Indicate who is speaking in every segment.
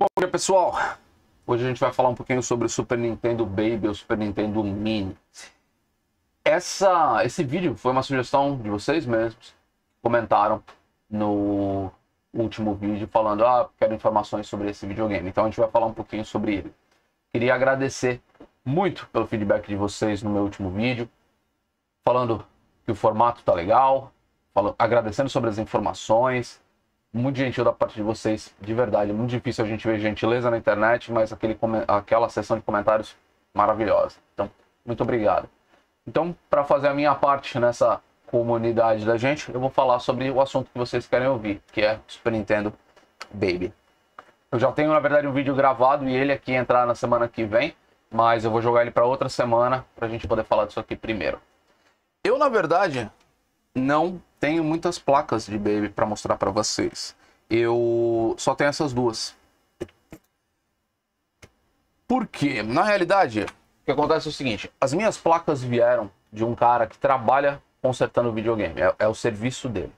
Speaker 1: Bom dia pessoal, hoje a gente vai falar um pouquinho sobre o Super Nintendo Baby ou Super Nintendo Mini. Essa, esse vídeo foi uma sugestão de vocês mesmos, comentaram no último vídeo falando, ah, quero informações sobre esse videogame, então a gente vai falar um pouquinho sobre ele. Queria agradecer muito pelo feedback de vocês no meu último vídeo, falando que o formato tá legal, falando, agradecendo sobre as informações, muito gentil da parte de vocês, de verdade. muito difícil a gente ver gentileza na internet, mas aquele, aquela sessão de comentários maravilhosa. Então, muito obrigado. Então, para fazer a minha parte nessa comunidade da gente, eu vou falar sobre o assunto que vocês querem ouvir, que é Super Nintendo Baby. Eu já tenho, na verdade, um vídeo gravado e ele aqui entrar na semana que vem, mas eu vou jogar ele para outra semana para a gente poder falar disso aqui primeiro. Eu, na verdade, não tenho muitas placas de Baby para mostrar para vocês. Eu só tenho essas duas. Porque, na realidade, o que acontece é o seguinte: as minhas placas vieram de um cara que trabalha consertando videogame, é, é o serviço dele.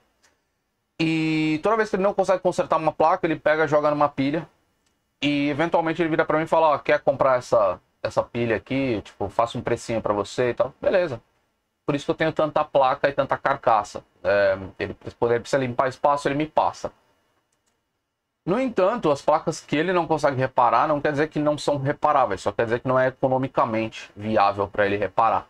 Speaker 1: E toda vez que ele não consegue consertar uma placa, ele pega, joga numa pilha e eventualmente ele vira para mim e fala: oh, quer comprar essa, essa pilha aqui? Tipo, faço um precinho para você e tal. Beleza por isso que eu tenho tanta placa e tanta carcaça. É, ele, ele precisa limpar espaço, ele me passa. No entanto, as placas que ele não consegue reparar não quer dizer que não são reparáveis, só quer dizer que não é economicamente viável para ele reparar.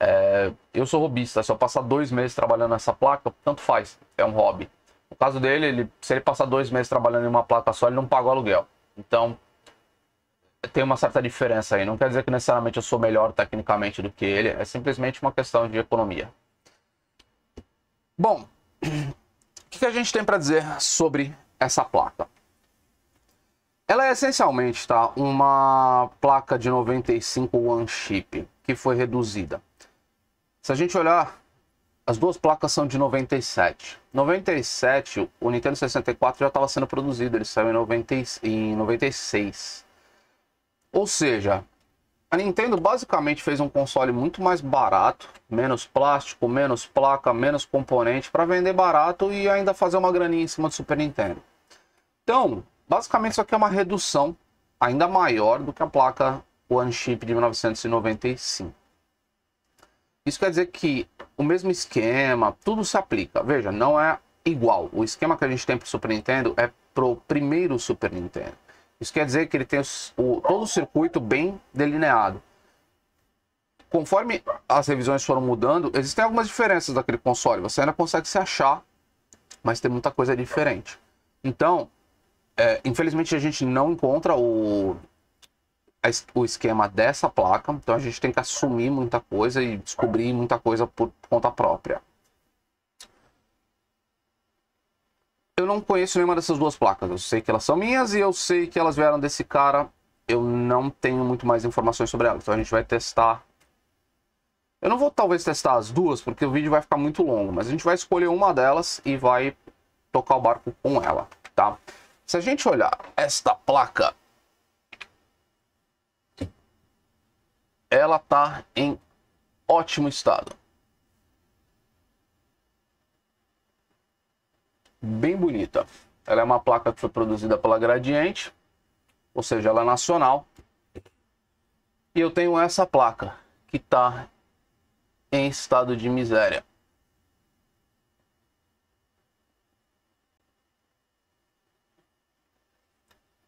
Speaker 1: É, eu sou robista, se eu passar dois meses trabalhando nessa placa, tanto faz, é um hobby. No caso dele, ele, se ele passar dois meses trabalhando em uma placa só, ele não paga o aluguel. Então, tem uma certa diferença aí. Não quer dizer que necessariamente eu sou melhor tecnicamente do que ele, é simplesmente uma questão de economia. Bom, o que, que a gente tem para dizer sobre essa placa? Ela é essencialmente tá, uma placa de 95 One Chip que foi reduzida. Se a gente olhar, as duas placas são de 97. 97, o Nintendo 64 já estava sendo produzido, ele saiu em, 90, em 96. Ou seja, a Nintendo basicamente fez um console muito mais barato, menos plástico, menos placa, menos componente, para vender barato e ainda fazer uma graninha em cima do Super Nintendo. Então, basicamente isso aqui é uma redução ainda maior do que a placa One Chip de 1995. Isso quer dizer que o mesmo esquema, tudo se aplica. Veja, não é igual. O esquema que a gente tem para o Super Nintendo é para o primeiro Super Nintendo. Isso quer dizer que ele tem o, todo o circuito bem delineado. Conforme as revisões foram mudando, existem algumas diferenças daquele console. Você ainda consegue se achar, mas tem muita coisa diferente. Então, é, infelizmente a gente não encontra o, a, o esquema dessa placa, então a gente tem que assumir muita coisa e descobrir muita coisa por conta própria. eu não conheço nenhuma dessas duas placas. Eu sei que elas são minhas e eu sei que elas vieram desse cara. Eu não tenho muito mais informações sobre elas. Então a gente vai testar. Eu não vou talvez testar as duas, porque o vídeo vai ficar muito longo. Mas a gente vai escolher uma delas e vai tocar o barco com ela, tá? Se a gente olhar esta placa... Ela tá em ótimo estado. bem bonita. Ela é uma placa que foi produzida pela Gradiente, ou seja, ela é nacional. E eu tenho essa placa que está em estado de miséria.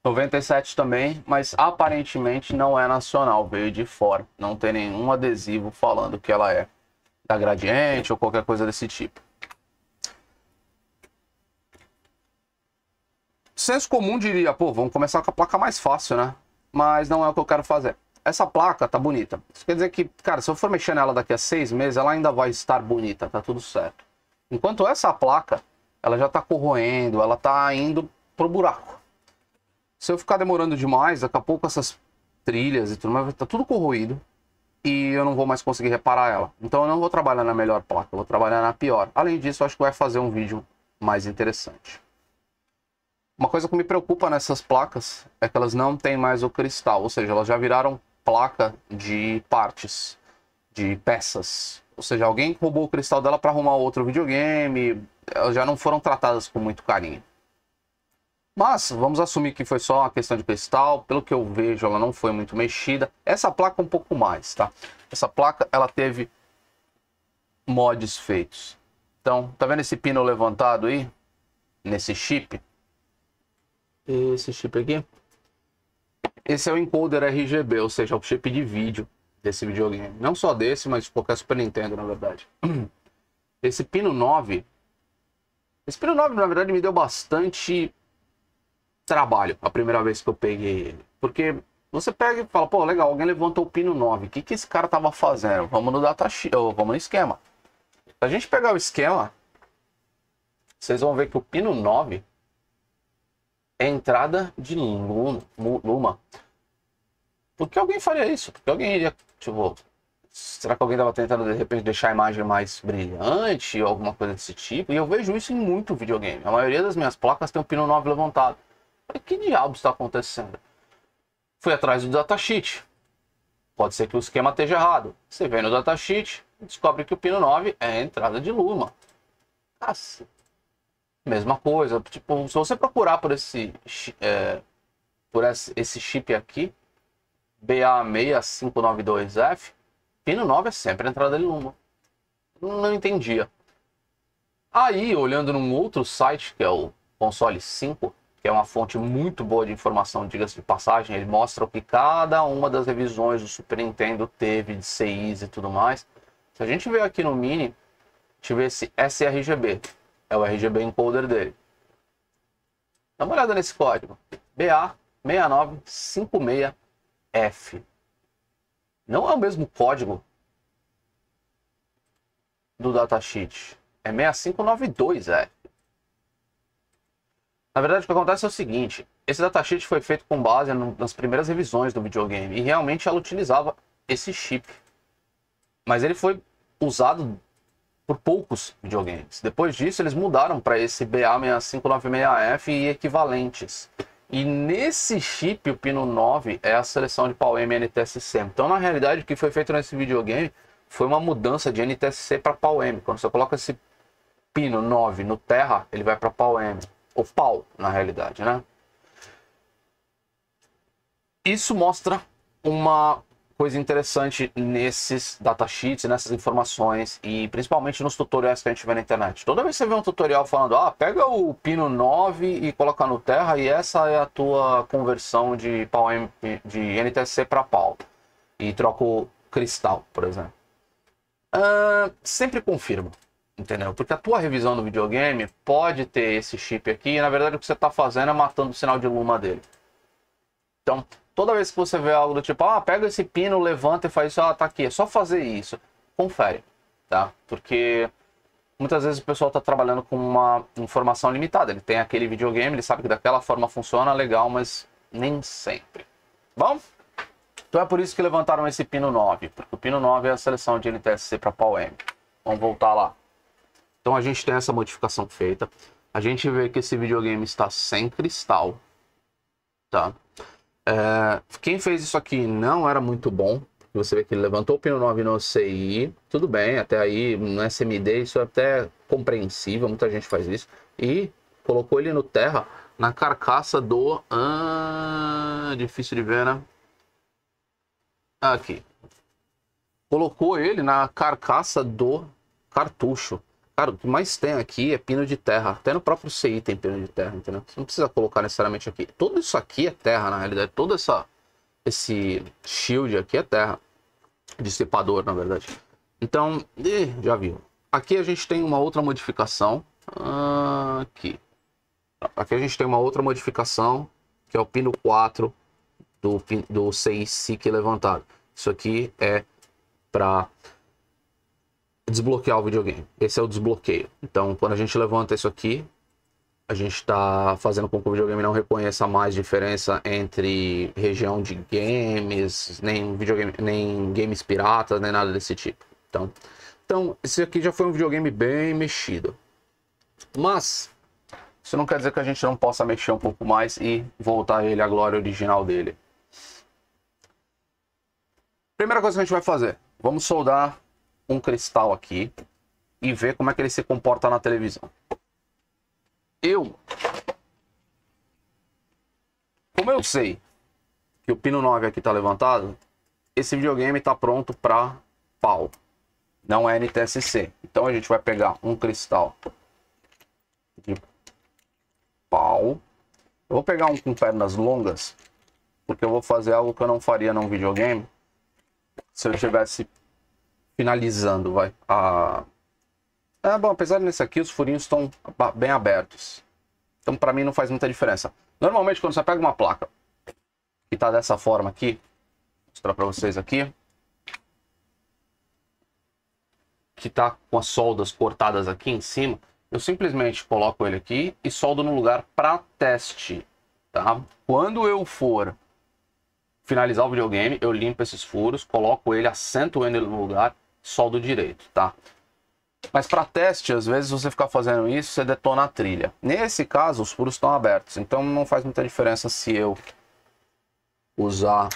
Speaker 1: Noventa e sete também, mas aparentemente não é nacional, veio de fora. Não tem nenhum adesivo falando que ela é da Gradiente ou qualquer coisa desse tipo. senso comum diria, pô, vamos começar com a placa mais fácil, né? Mas não é o que eu quero fazer. Essa placa tá bonita. Isso quer dizer que, cara, se eu for mexer nela daqui a seis meses, ela ainda vai estar bonita, tá tudo certo. Enquanto essa placa, ela já tá corroendo, ela tá indo pro buraco. Se eu ficar demorando demais, daqui a pouco essas trilhas e tudo mais, tá tudo corroído e eu não vou mais conseguir reparar ela. Então eu não vou trabalhar na melhor placa, eu vou trabalhar na pior. Além disso, acho que vai fazer um vídeo mais interessante. Uma coisa que me preocupa nessas placas é que elas não têm mais o cristal, ou seja, elas já viraram placa de partes, de peças. Ou seja, alguém roubou o cristal dela para arrumar outro videogame, elas já não foram tratadas com muito carinho. Mas vamos assumir que foi só uma questão de cristal, pelo que eu vejo ela não foi muito mexida. Essa placa um pouco mais, tá? Essa placa ela teve mods feitos. Então, tá vendo esse pino levantado aí? Nesse chip? esse chip aqui. Esse é o encoder RGB, ou seja, é o chip de vídeo desse videogame. Não só desse, mas de qualquer Super Nintendo, na verdade. Esse pino 9... Esse pino 9, na verdade, me deu bastante trabalho a primeira vez que eu peguei ele. Porque você pega e fala, pô, legal, alguém levantou o pino 9. O que, que esse cara tava fazendo? Vamos no data ou vamos no esquema. Se a gente pegar o esquema, vocês vão ver que o pino 9 é a entrada de Luma. Por que alguém faria isso? que alguém iria, tipo, será que alguém estava tentando de repente deixar a imagem mais brilhante ou alguma coisa desse tipo? E eu vejo isso em muito videogame. A maioria das minhas placas tem um pino 9 levantado. Falei, que diabo está acontecendo? Fui atrás do datasheet. Pode ser que o esquema esteja errado. Você vem no datasheet, descobre que o pino 9 é a entrada de Luma. Cacete. Mesma coisa. Tipo, se você procurar por esse, é, por esse chip aqui, BA6592F, pino 9 é sempre a entrada de luma Não entendia. Aí, olhando num outro site, que é o Console 5, que é uma fonte muito boa de informação, diga-se de passagem, ele mostra o que cada uma das revisões do Super Nintendo teve de CIs e tudo mais. Se a gente ver aqui no Mini, a gente vê esse sRGB, é o RGB encoder dele. Dá uma olhada nesse código. BA6956F. Não é o mesmo código do datasheet. É 6592F. Na verdade, o que acontece é o seguinte. Esse datasheet foi feito com base nas primeiras revisões do videogame. E realmente ela utilizava esse chip. Mas ele foi usado por poucos videogames. Depois disso, eles mudaram para esse BA6596F e equivalentes. E nesse chip, o pino 9 é a seleção de pau m NTSC. Então, na realidade, o que foi feito nesse videogame foi uma mudança de NTSC para pau m Quando você coloca esse pino 9 no Terra, ele vai para pau m Ou pau, na realidade, né? Isso mostra uma coisa interessante nesses datasheets, nessas informações e principalmente nos tutoriais que a gente vê na internet. Toda vez que você vê um tutorial falando, ah, pega o pino 9 e coloca no terra e essa é a tua conversão de, pau MP, de NTSC para pau e troca o cristal, por exemplo. Uh, sempre confirma, entendeu? Porque a tua revisão do videogame pode ter esse chip aqui e na verdade o que você está fazendo é matando o sinal de luma dele. Então, Toda vez que você vê algo do tipo, ah, pega esse pino, levanta e faz isso, ah, tá aqui, é só fazer isso. Confere, tá? Porque muitas vezes o pessoal está trabalhando com uma informação limitada. Ele tem aquele videogame, ele sabe que daquela forma funciona, legal, mas nem sempre. Bom, então é por isso que levantaram esse pino 9, porque o pino 9 é a seleção de NTSC para PAL-M. Vamos voltar lá. Então a gente tem essa modificação feita. A gente vê que esse videogame está sem cristal, tá? É, quem fez isso aqui não era muito bom. Você vê que ele levantou o pino 9 no CI. Tudo bem, até aí no SMD é isso é até compreensível. Muita gente faz isso. E colocou ele no terra na carcaça do... Ah, difícil de ver, né? Aqui. Colocou ele na carcaça do cartucho. Cara, o que mais tem aqui é pino de terra. Até no próprio CI tem pino de terra, entendeu? Você não precisa colocar necessariamente aqui. Tudo isso aqui é terra, na realidade. Todo essa, esse shield aqui é terra. Dissipador, na verdade. Então, ih, já viu. Aqui a gente tem uma outra modificação. Ah, aqui. Aqui a gente tem uma outra modificação, que é o pino 4 do, do CI SIC é levantado. Isso aqui é para desbloquear o videogame. Esse é o desbloqueio. Então, quando a gente levanta isso aqui, a gente está fazendo com que o videogame não reconheça mais diferença entre região de games, nem, videogame, nem games piratas, nem nada desse tipo. Então, então, esse aqui já foi um videogame bem mexido. Mas, isso não quer dizer que a gente não possa mexer um pouco mais e voltar ele à glória original dele. Primeira coisa que a gente vai fazer, vamos soldar um cristal aqui e ver como é que ele se comporta na televisão. Eu, como eu sei que o pino 9 aqui está levantado, esse videogame está pronto para pau, não é NTSC. Então a gente vai pegar um cristal de pau. Eu vou pegar um com pernas longas, porque eu vou fazer algo que eu não faria num videogame se eu tivesse finalizando, vai. A... Ah, é, bom, apesar desse aqui, os furinhos estão bem abertos. Então, para mim, não faz muita diferença. Normalmente, quando você pega uma placa que está dessa forma aqui, vou mostrar para vocês aqui, que está com as soldas cortadas aqui em cima, eu simplesmente coloco ele aqui e soldo no lugar para teste, tá? Quando eu for finalizar o videogame, eu limpo esses furos, coloco ele, assento ele no lugar Sol do direito, tá? Mas para teste, às vezes você ficar fazendo isso, você detona a trilha. Nesse caso, os furos estão abertos, então não faz muita diferença se eu usar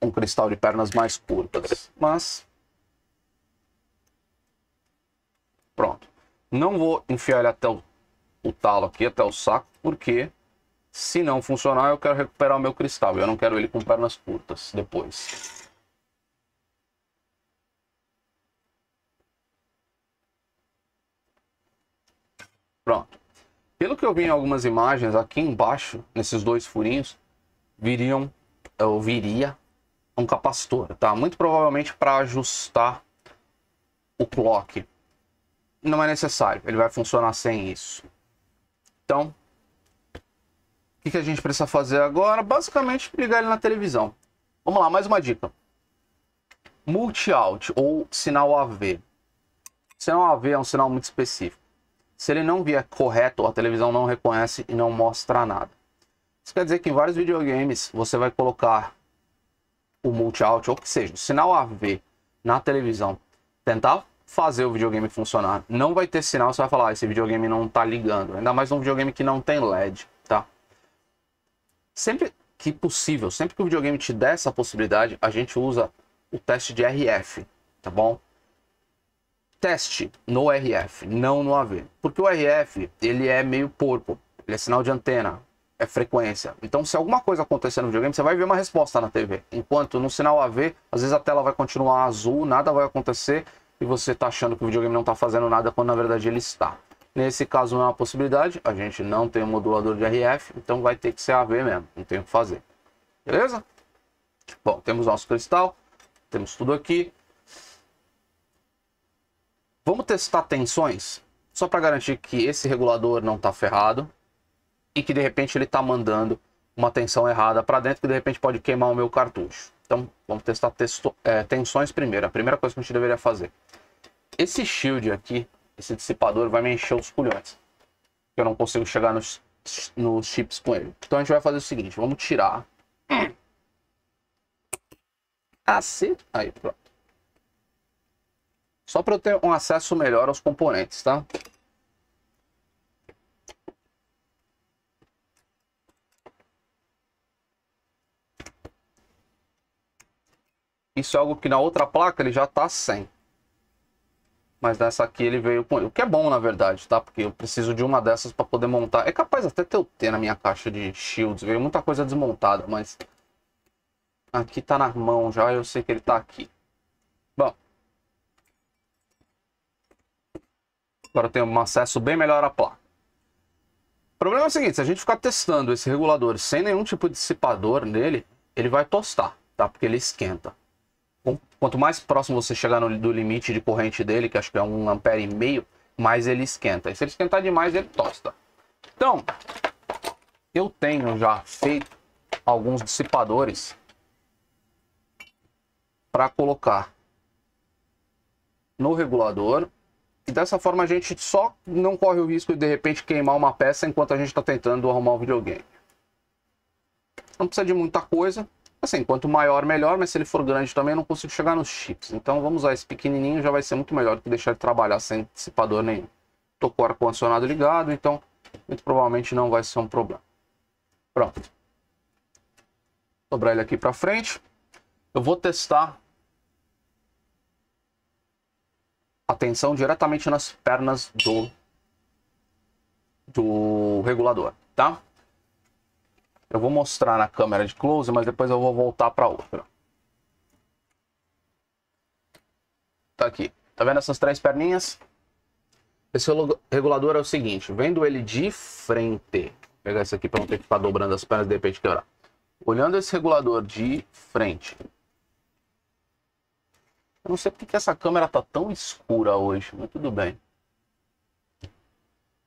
Speaker 1: um cristal de pernas mais curtas. Mas pronto. Não vou enfiar ele até o, o talo aqui, até o saco, porque se não funcionar, eu quero recuperar o meu cristal. Eu não quero ele com pernas curtas depois. Pronto. Pelo que eu vi em algumas imagens, aqui embaixo, nesses dois furinhos, viriam, ou viria um capacitor, tá? Muito provavelmente para ajustar o clock. Não é necessário, ele vai funcionar sem isso. Então, o que, que a gente precisa fazer agora? Basicamente, ligar ele na televisão. Vamos lá, mais uma dica. Multi-out ou sinal AV. sinal AV é um sinal muito específico. Se ele não vier correto, a televisão não reconhece e não mostra nada. Isso quer dizer que em vários videogames você vai colocar o multi-out, ou que seja, o sinal AV na televisão, tentar fazer o videogame funcionar, não vai ter sinal, você vai falar, ah, esse videogame não tá ligando. Ainda mais um videogame que não tem LED, tá? Sempre que possível, sempre que o videogame te der essa possibilidade, a gente usa o teste de RF, tá bom? teste no RF, não no AV. Porque o RF, ele é meio porco, ele é sinal de antena, é frequência. Então, se alguma coisa acontecer no videogame, você vai ver uma resposta na TV. Enquanto no sinal AV, às vezes a tela vai continuar azul, nada vai acontecer e você está achando que o videogame não está fazendo nada quando na verdade ele está. Nesse caso não é uma possibilidade, a gente não tem um modulador de RF, então vai ter que ser AV mesmo, não tem o que fazer. Beleza? Bom, temos nosso cristal, temos tudo aqui. Vamos testar tensões, só para garantir que esse regulador não está ferrado e que de repente ele está mandando uma tensão errada para dentro que de repente pode queimar o meu cartucho. Então vamos testar é, tensões primeiro. A primeira coisa que a gente deveria fazer. Esse shield aqui, esse dissipador vai me encher os pulhões. Eu não consigo chegar nos, nos chips com ele. Então a gente vai fazer o seguinte, vamos tirar. Cacete. Aí, pronto. Só para eu ter um acesso melhor aos componentes, tá? Isso é algo que na outra placa ele já está sem. Mas nessa aqui ele veio com... O que é bom, na verdade, tá? Porque eu preciso de uma dessas para poder montar. É capaz até ter o T na minha caixa de shields. Veio muita coisa desmontada, mas... Aqui tá na mão já, eu sei que ele tá aqui. agora tem um acesso bem melhor à placa. O problema é o seguinte, se a gente ficar testando esse regulador sem nenhum tipo de dissipador nele, ele vai tostar, tá? Porque ele esquenta. Quanto mais próximo você chegar no, do limite de corrente dele, que acho que é um ampere e meio, mais ele esquenta. E se ele esquentar demais, ele tosta. Então, eu tenho já feito alguns dissipadores para colocar no regulador dessa forma a gente só não corre o risco de de repente queimar uma peça enquanto a gente está tentando arrumar um videogame. Não precisa de muita coisa. Assim, quanto maior, melhor, mas se ele for grande também, eu não consigo chegar nos chips. Então vamos usar esse pequenininho, já vai ser muito melhor do que deixar ele trabalhar sem dissipador nenhum. Estou com o ar-condicionado ligado, então muito provavelmente não vai ser um problema. Pronto. Dobrar ele aqui para frente. Eu vou testar a tensão diretamente nas pernas do, do regulador, tá? Eu vou mostrar na câmera de close, mas depois eu vou voltar para outra. Tá aqui. Tá vendo essas três perninhas? Esse regulador é o seguinte, vendo ele de frente, vou pegar esse aqui para não ter que ficar dobrando as pernas de repente quebrar. Olhando esse regulador de frente, eu não sei porque que essa câmera tá tão escura hoje, mas tudo bem.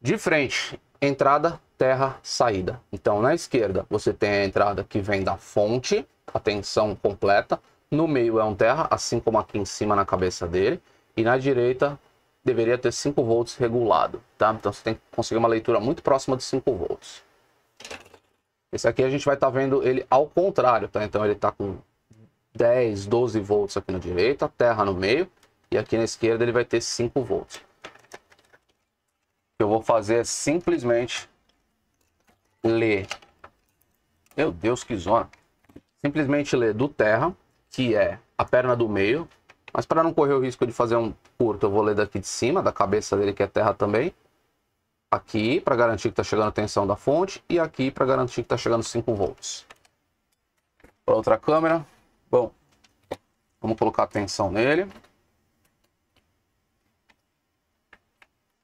Speaker 1: De frente, entrada, terra, saída. Então, na esquerda, você tem a entrada que vem da fonte, a tensão completa. No meio é um terra, assim como aqui em cima na cabeça dele. E na direita, deveria ter 5 volts regulado, tá? Então, você tem que conseguir uma leitura muito próxima de 5 volts. Esse aqui a gente vai estar tá vendo ele ao contrário, tá? Então, ele está com 10, 12 volts aqui na direita, terra no meio, e aqui na esquerda ele vai ter 5 volts. O que eu vou fazer é simplesmente ler, meu Deus que zona, simplesmente ler do terra, que é a perna do meio, mas para não correr o risco de fazer um curto, eu vou ler daqui de cima, da cabeça dele que é terra também, aqui para garantir que está chegando a tensão da fonte e aqui para garantir que está chegando 5 volts. Para outra câmera, Bom, vamos colocar a tensão nele.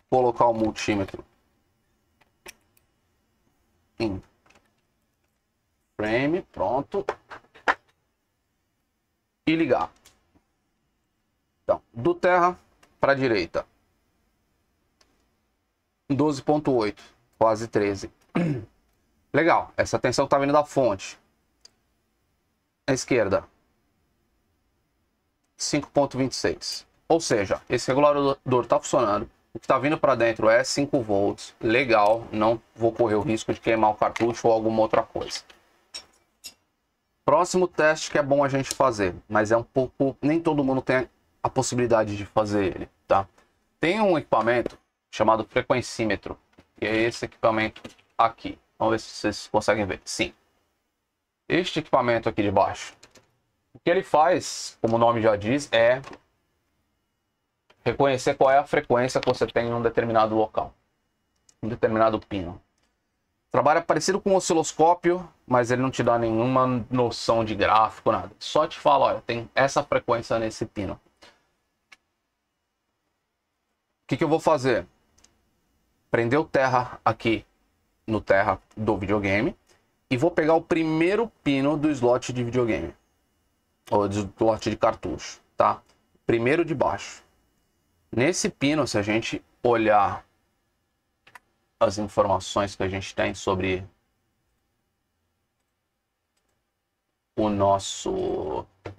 Speaker 1: Colocar o multímetro em frame, pronto. E ligar. Então, do terra para a direita. 12.8, quase 13. Legal, essa tensão está vindo da fonte. À esquerda, 5.26. Ou seja, esse regulador está funcionando. O que está vindo para dentro é 5 volts. Legal, não vou correr o risco de queimar o cartucho ou alguma outra coisa. Próximo teste que é bom a gente fazer, mas é um pouco... Nem todo mundo tem a possibilidade de fazer ele, tá? Tem um equipamento chamado frequencímetro. E é esse equipamento aqui. Vamos ver se vocês conseguem ver. Sim. Este equipamento aqui de baixo que ele faz, como o nome já diz, é reconhecer qual é a frequência que você tem em um determinado local, um determinado pino. Trabalha parecido com um osciloscópio, mas ele não te dá nenhuma noção de gráfico, nada. Só te fala, olha, tem essa frequência nesse pino. O que, que eu vou fazer? Prender o terra aqui no terra do videogame e vou pegar o primeiro pino do slot de videogame ou do lote de cartucho, tá? Primeiro de baixo. Nesse pino, se a gente olhar as informações que a gente tem sobre o nosso...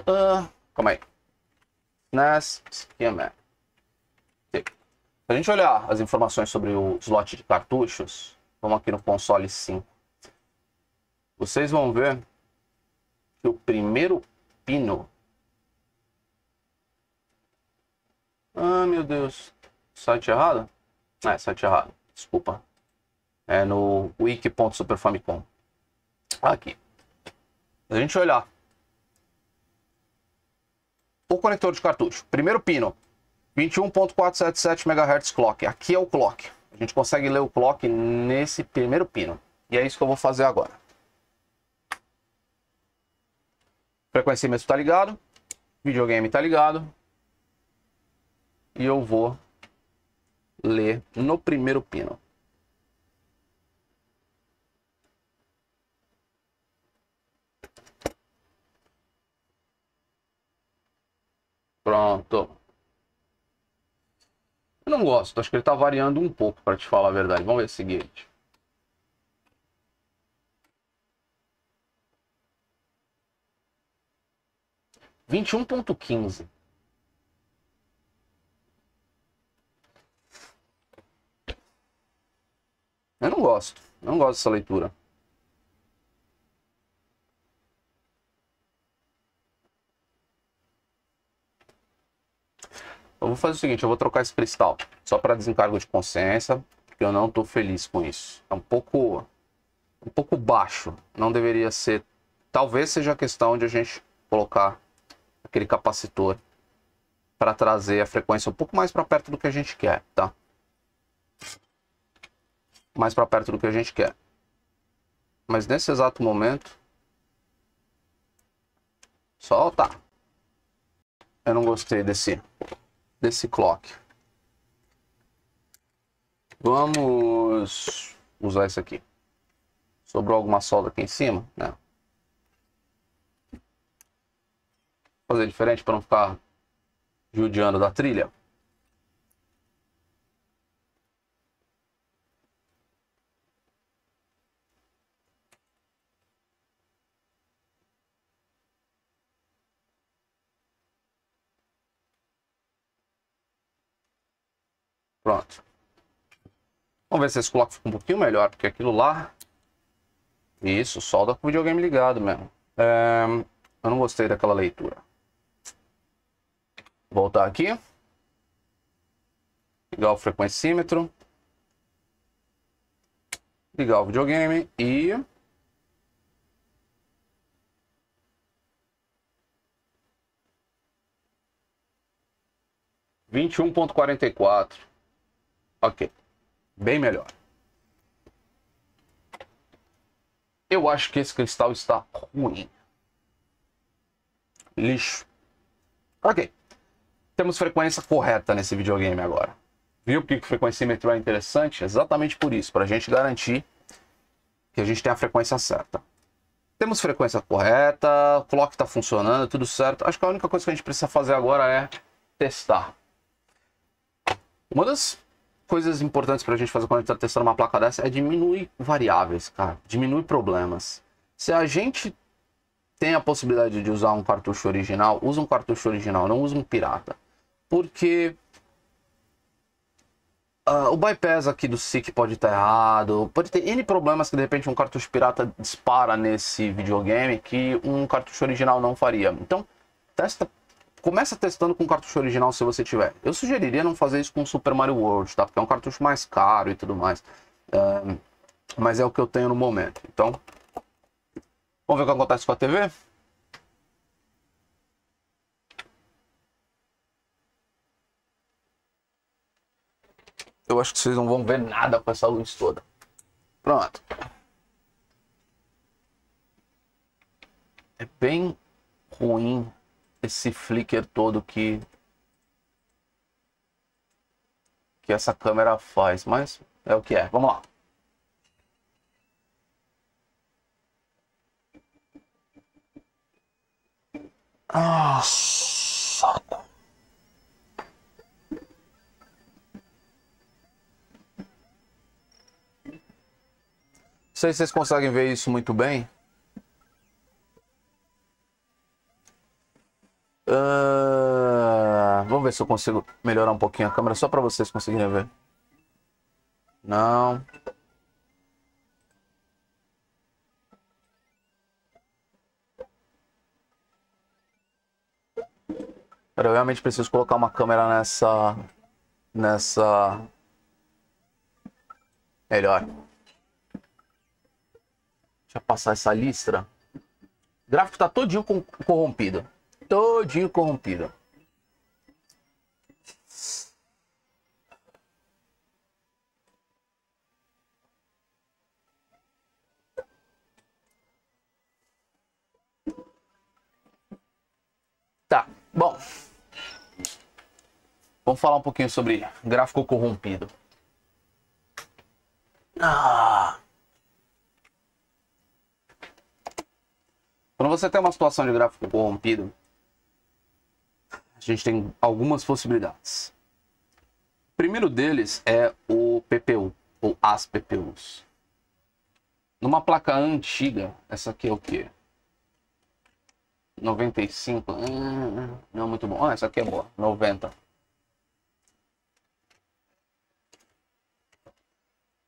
Speaker 1: Uh, é? aí. Se a gente olhar as informações sobre o slot de cartuchos, vamos aqui no console 5. Vocês vão ver que o primeiro Pino. Ah, meu Deus. Site errado? é, site errado. Desculpa. É no wiki.superfamicom. Aqui. A gente olhar. O conector de cartucho. Primeiro pino. 21.477 MHz clock. Aqui é o clock. A gente consegue ler o clock nesse primeiro pino. E é isso que eu vou fazer agora. Frequencímetro tá ligado. Videogame tá ligado. E eu vou ler no primeiro pino. Pronto. Eu não gosto, acho que ele tá variando um pouco, para te falar a verdade. Vamos ver o seguinte. 21.15. Eu não gosto. Não gosto dessa leitura. Eu vou fazer o seguinte, eu vou trocar esse cristal. Só para desencargo de consciência, porque eu não estou feliz com isso. É um pouco um pouco baixo. Não deveria ser. Talvez seja a questão de a gente colocar aquele capacitor para trazer a frequência um pouco mais para perto do que a gente quer, tá? Mais para perto do que a gente quer. Mas nesse exato momento, solta. Eu não gostei desse desse clock. Vamos usar isso aqui. Sobrou alguma solda aqui em cima? Não. fazer diferente para não ficar judiando da trilha. Pronto. Vamos ver se esse colocam fica um pouquinho melhor, porque aquilo lá... Isso, solda com o videogame ligado mesmo. É... Eu não gostei daquela leitura. Voltar aqui. Ligar o frequencímetro. Ligar o videogame e... Vinte e um ponto quarenta e quatro. Ok. Bem melhor. Eu acho que esse cristal está ruim. Lixo. Ok temos frequência correta nesse videogame agora. Viu que frequencímetro é interessante? Exatamente por isso, para a gente garantir que a gente tem a frequência certa. Temos frequência correta, o clock está funcionando, tudo certo. Acho que a única coisa que a gente precisa fazer agora é testar. Uma das coisas importantes para a gente fazer quando a gente está testando uma placa dessa é diminuir variáveis, cara. Diminuir problemas. Se a gente tem a possibilidade de usar um cartucho original, usa um cartucho original, não usa um pirata porque uh, o bypass aqui do SIC pode estar errado, pode ter N problemas que de repente um cartucho pirata dispara nesse videogame que um cartucho original não faria. Então, testa começa testando com cartucho original se você tiver. Eu sugeriria não fazer isso com Super Mario World, tá? Porque é um cartucho mais caro e tudo mais. Uh, mas é o que eu tenho no momento. Então, vamos ver o que acontece com a TV? Eu acho que vocês não vão ver nada com essa luz toda. Pronto. É bem ruim esse flicker todo que que essa câmera faz, mas é o que é. Vamos lá. Ah, saco. sei se vocês conseguem ver isso muito bem. Uh, vamos ver se eu consigo melhorar um pouquinho a câmera só para vocês conseguirem ver. Não. Eu realmente preciso colocar uma câmera nessa. Nessa. Melhor. Deixa eu passar essa listra. O gráfico está todinho corrompido. Todinho corrompido. Tá, bom. Vamos falar um pouquinho sobre gráfico corrompido. Ah. Quando você tem uma situação de gráfico corrompido, a gente tem algumas possibilidades. O primeiro deles é o PPU, ou as PPUs. Numa placa antiga, essa aqui é o quê? 95, ah, não é muito bom. Ah, essa aqui é boa, 90.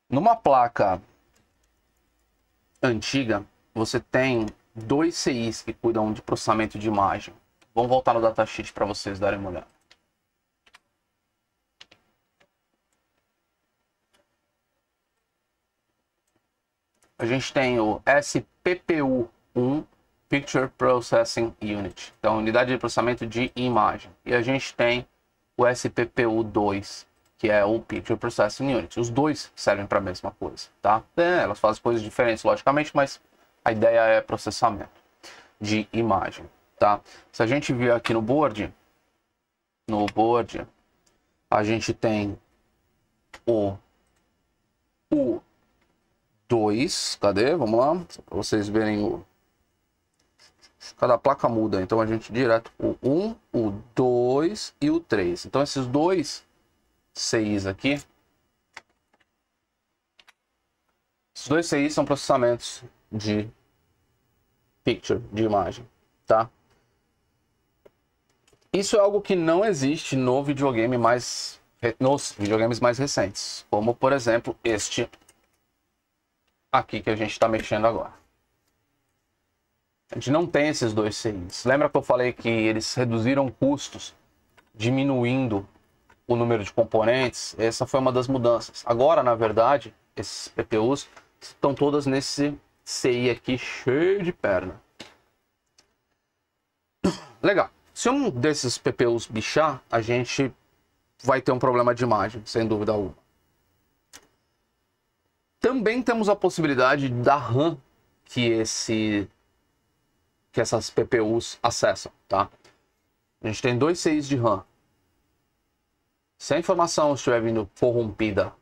Speaker 1: Numa placa antiga, você tem dois CIs que cuidam de processamento de imagem. Vamos voltar no datasheet para vocês darem uma olhada. A gente tem o SPPU1, Picture Processing Unit, então unidade de processamento de imagem. E a gente tem o SPPU2, que é o Picture Processing Unit. Os dois servem para a mesma coisa, tá? É, elas fazem coisas diferentes, logicamente, mas a ideia é processamento de imagem, tá? Se a gente vir aqui no board, no board, a gente tem o o 2 cadê? Vamos lá, para vocês verem o... Cada placa muda, então a gente direto o 1, o 2 e o 3. Então esses dois CIs aqui, esses dois CIs são processamentos de picture, de imagem, tá? Isso é algo que não existe no videogame mais nos videogames mais recentes, como por exemplo este aqui que a gente está mexendo agora. A gente não tem esses dois CIs. Lembra que eu falei que eles reduziram custos, diminuindo o número de componentes? Essa foi uma das mudanças. Agora, na verdade, esses PPUs estão todas nesse CI aqui cheio de perna. Legal. Se um desses PPUs bichar, a gente vai ter um problema de imagem, sem dúvida alguma. Também temos a possibilidade da RAM que esse que essas PPUs acessam, tá? A gente tem dois CIs de RAM. Se a informação estiver vindo corrompida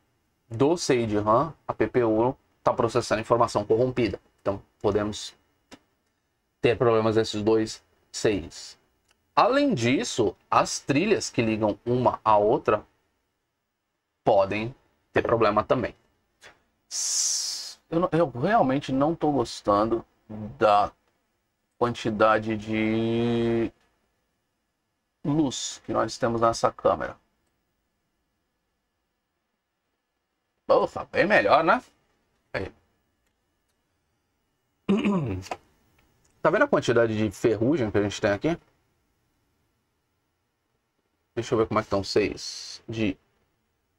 Speaker 1: do CI de RAM, a PPU está processando informação corrompida. Então, podemos ter problemas nesses dois seis. Além disso, as trilhas que ligam uma à outra podem ter problema também. Eu, eu realmente não estou gostando da quantidade de luz que nós temos nessa câmera. Ufa, bem melhor, né? É. Tá vendo a quantidade de ferrugem que a gente tem aqui? Deixa eu ver como é que estão seis. De...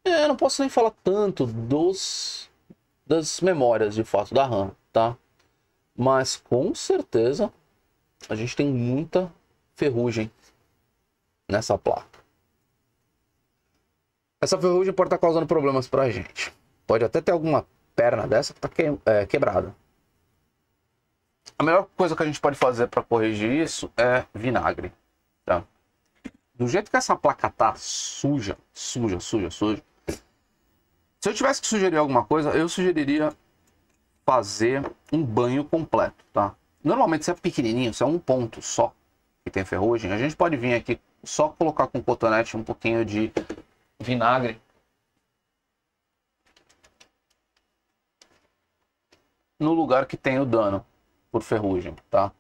Speaker 1: É, não posso nem falar tanto dos das memórias, de fato, da RAM, tá? Mas com certeza a gente tem muita ferrugem nessa placa. Essa ferrugem pode estar tá causando problemas pra gente. Pode até ter alguma perna dessa tá que, é, quebrada. A melhor coisa que a gente pode fazer para corrigir isso é vinagre. Tá? Do jeito que essa placa tá suja, suja, suja, suja. Se eu tivesse que sugerir alguma coisa, eu sugeriria fazer um banho completo, tá? Normalmente se é pequenininho, se é um ponto só que tem ferrugem, a gente pode vir aqui só colocar com cotonete um pouquinho de vinagre no lugar que tem o dano por ferrugem, tá?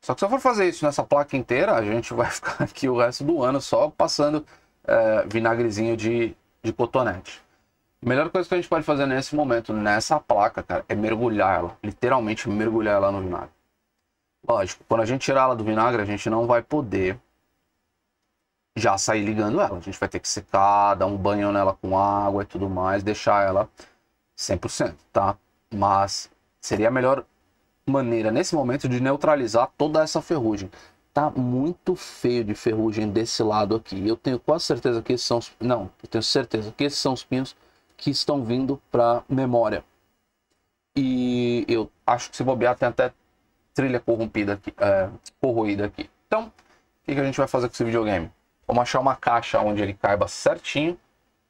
Speaker 1: Só que se eu for fazer isso nessa placa inteira, a gente vai ficar aqui o resto do ano só passando é, vinagrezinho de, de cotonete. A melhor coisa que a gente pode fazer nesse momento, nessa placa, cara, é mergulhar ela. Literalmente mergulhar ela no vinagre. Lógico, quando a gente tirar ela do vinagre, a gente não vai poder já sair ligando ela. A gente vai ter que secar, dar um banho nela com água e tudo mais, deixar ela 100%, tá? Mas seria a melhor maneira nesse momento de neutralizar toda essa ferrugem. Tá muito feio de ferrugem desse lado aqui. Eu tenho quase certeza que esses são os... não, eu tenho certeza que esses são os pinos que estão vindo para memória. E eu acho que se bobear tem até trilha corrompida aqui, é, corroída aqui. Então, o que, que a gente vai fazer com esse videogame? Vamos achar uma caixa onde ele caiba certinho,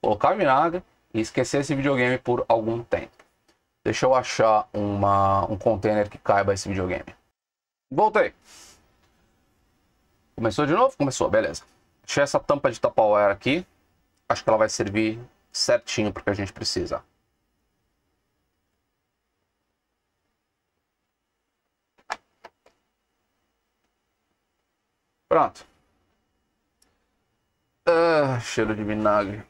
Speaker 1: colocar vinagre, e esquecer esse videogame por algum tempo. Deixa eu achar uma, um container que caiba esse videogame. Voltei. Começou de novo? Começou, beleza. Deixei essa tampa de Tupperware aqui. Acho que ela vai servir certinho para o que a gente precisa. Pronto. Ah, cheiro de vinagre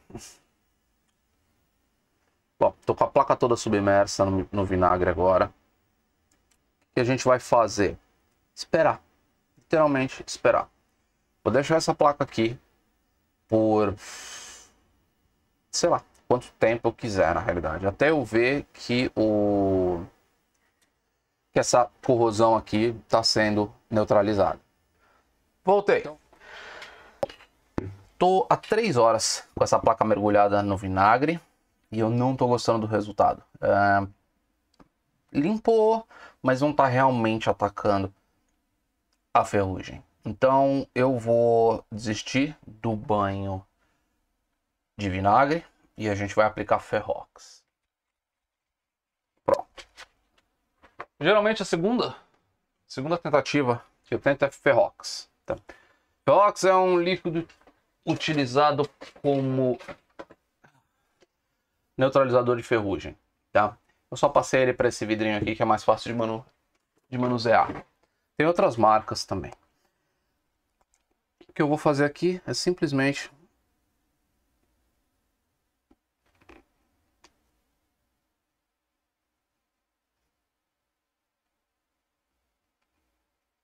Speaker 1: tô com a placa toda submersa no, no vinagre agora. O que a gente vai fazer? Esperar. Literalmente esperar. Vou deixar essa placa aqui por sei lá quanto tempo eu quiser na realidade até eu ver que o que essa corrosão aqui está sendo neutralizada voltei então, tô há três horas com essa placa mergulhada no vinagre e eu não tô gostando do resultado. É... Limpou, mas não tá realmente atacando a ferrugem. Então eu vou desistir do banho de vinagre e a gente vai aplicar ferrox. Pronto. Geralmente a segunda, segunda tentativa que eu tento é ferrox. Então, ferrox é um líquido utilizado como neutralizador de ferrugem, tá? Eu só passei ele para esse vidrinho aqui que é mais fácil de, manu... de manusear. Tem outras marcas também. O que eu vou fazer aqui é simplesmente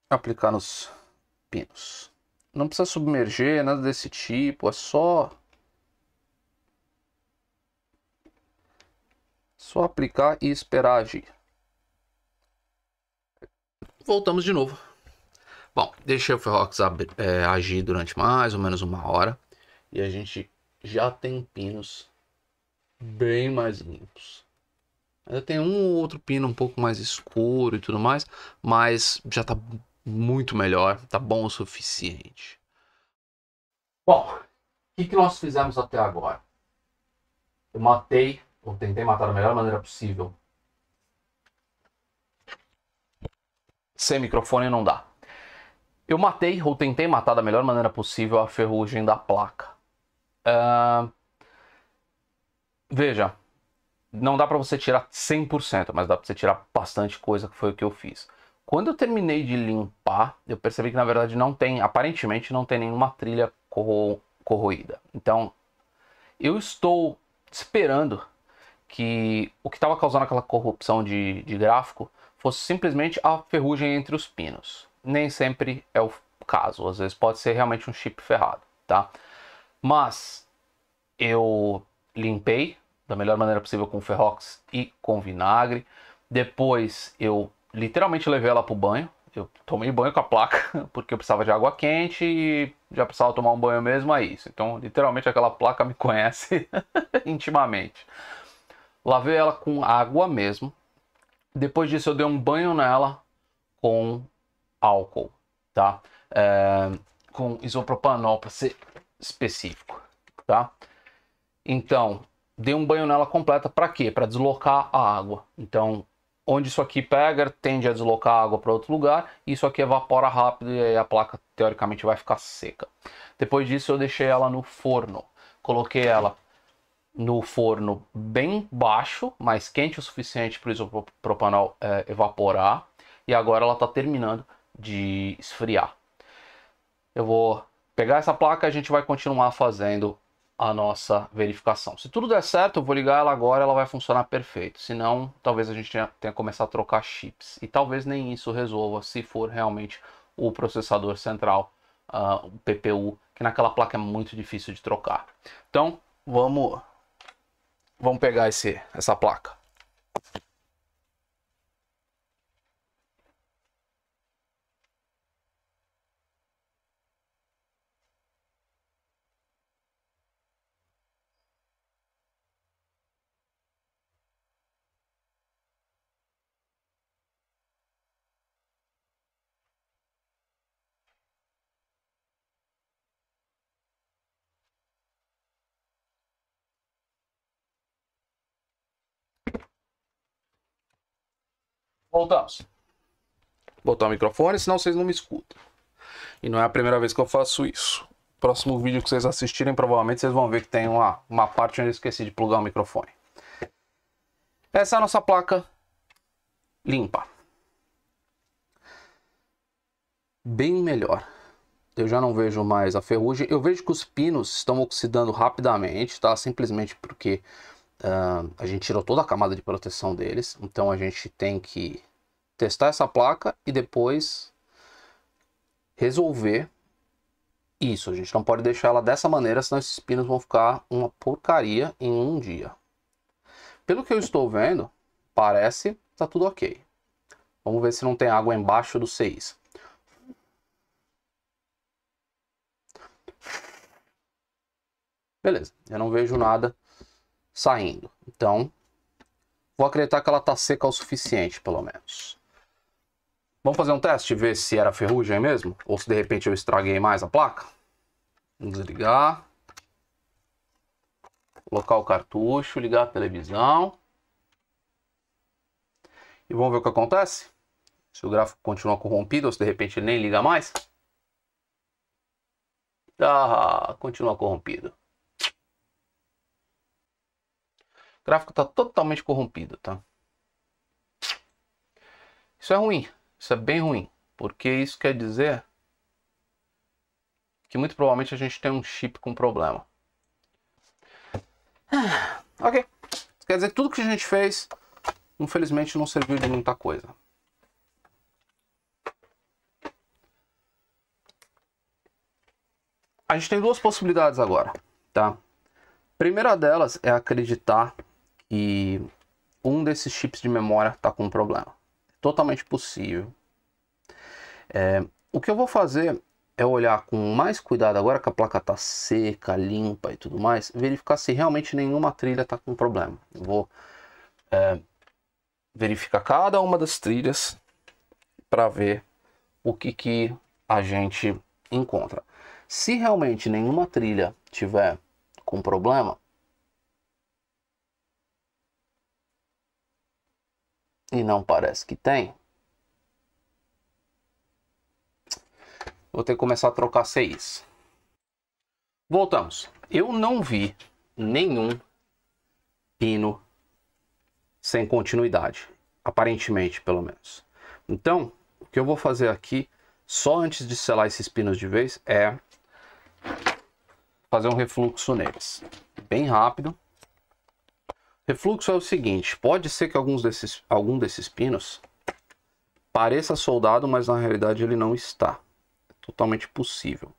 Speaker 1: aplicar nos pinos. Não precisa submerger, nada desse tipo, é só Só aplicar e esperar agir. Voltamos de novo. Bom, deixei o Ferrox é, agir durante mais ou menos uma hora. E a gente já tem pinos bem mais limpos. Ainda tem um ou outro pino um pouco mais escuro e tudo mais, mas já está muito melhor, está bom o suficiente. Bom, o que, que nós fizemos até agora? Eu matei ou tentei matar da melhor maneira possível. Sem microfone não dá. Eu matei, ou tentei matar da melhor maneira possível, a ferrugem da placa. Uh... Veja, não dá para você tirar 100%, mas dá para você tirar bastante coisa, que foi o que eu fiz. Quando eu terminei de limpar, eu percebi que na verdade não tem, aparentemente não tem nenhuma trilha corro corroída. Então, eu estou esperando que o que estava causando aquela corrupção de, de gráfico fosse simplesmente a ferrugem entre os pinos. Nem sempre é o caso, às vezes pode ser realmente um chip ferrado, tá? Mas eu limpei da melhor maneira possível com ferrox e com vinagre. Depois eu literalmente levei ela para o banho. Eu tomei banho com a placa, porque eu precisava de água quente e já precisava tomar um banho mesmo, é isso. Então, literalmente, aquela placa me conhece intimamente. Lavei ela com água mesmo. Depois disso, eu dei um banho nela com álcool, tá? É, com isopropanol, para ser específico, tá? Então, dei um banho nela completa para quê? Para deslocar a água. Então, onde isso aqui pega, tende a deslocar a água para outro lugar, e isso aqui evapora rápido e aí a placa teoricamente vai ficar seca. Depois disso eu deixei ela no forno. Coloquei ela no forno bem baixo, mas quente o suficiente para o isopropanol é, evaporar. E agora ela está terminando de esfriar. Eu vou pegar essa placa e a gente vai continuar fazendo a nossa verificação. Se tudo der certo, eu vou ligar ela agora, ela vai funcionar perfeito. Se não, talvez a gente tenha, tenha começar a trocar chips. E talvez nem isso resolva se for realmente o processador central, uh, o PPU, que naquela placa é muito difícil de trocar. Então, vamos Vamos pegar esse, essa placa. Voltamos. Botar o microfone, senão vocês não me escutam. E não é a primeira vez que eu faço isso. Próximo vídeo que vocês assistirem, provavelmente vocês vão ver que tem uma, uma parte onde eu esqueci de plugar o microfone. Essa é a nossa placa limpa. Bem melhor. Eu já não vejo mais a ferrugem. Eu vejo que os pinos estão oxidando rapidamente, tá? Simplesmente porque uh, a gente tirou toda a camada de proteção deles. Então a gente tem que testar essa placa e depois resolver isso. A gente não pode deixar ela dessa maneira, senão esses pinos vão ficar uma porcaria em um dia. Pelo que eu estou vendo, parece tá tudo ok. Vamos ver se não tem água embaixo do 6. Beleza, eu não vejo nada saindo. Então, vou acreditar que ela tá seca o suficiente, pelo menos. Vamos fazer um teste, ver se era ferrugem mesmo? Ou se de repente eu estraguei mais a placa? Vamos desligar. Colocar o cartucho, ligar a televisão. E vamos ver o que acontece? Se o gráfico continua corrompido ou se de repente ele nem liga mais. Ah, continua corrompido. O gráfico está totalmente corrompido, tá? Isso é ruim. Isso é bem ruim, porque isso quer dizer que muito provavelmente a gente tem um chip com problema. Ok. Isso quer dizer, tudo que a gente fez, infelizmente, não serviu de muita coisa. A gente tem duas possibilidades agora, tá? Primeira delas é acreditar que um desses chips de memória está com um problema totalmente possível. É, o que eu vou fazer é olhar com mais cuidado agora que a placa está seca, limpa e tudo mais, verificar se realmente nenhuma trilha está com problema. Eu vou é, verificar cada uma das trilhas para ver o que, que a gente encontra. Se realmente nenhuma trilha tiver com problema, E não parece que tem. Vou ter que começar a trocar CIs. Voltamos. Eu não vi nenhum pino sem continuidade. Aparentemente, pelo menos. Então, o que eu vou fazer aqui, só antes de selar esses pinos de vez, é fazer um refluxo neles. Bem rápido. Refluxo é o seguinte, pode ser que alguns desses, algum desses pinos pareça soldado, mas na realidade ele não está. É totalmente possível.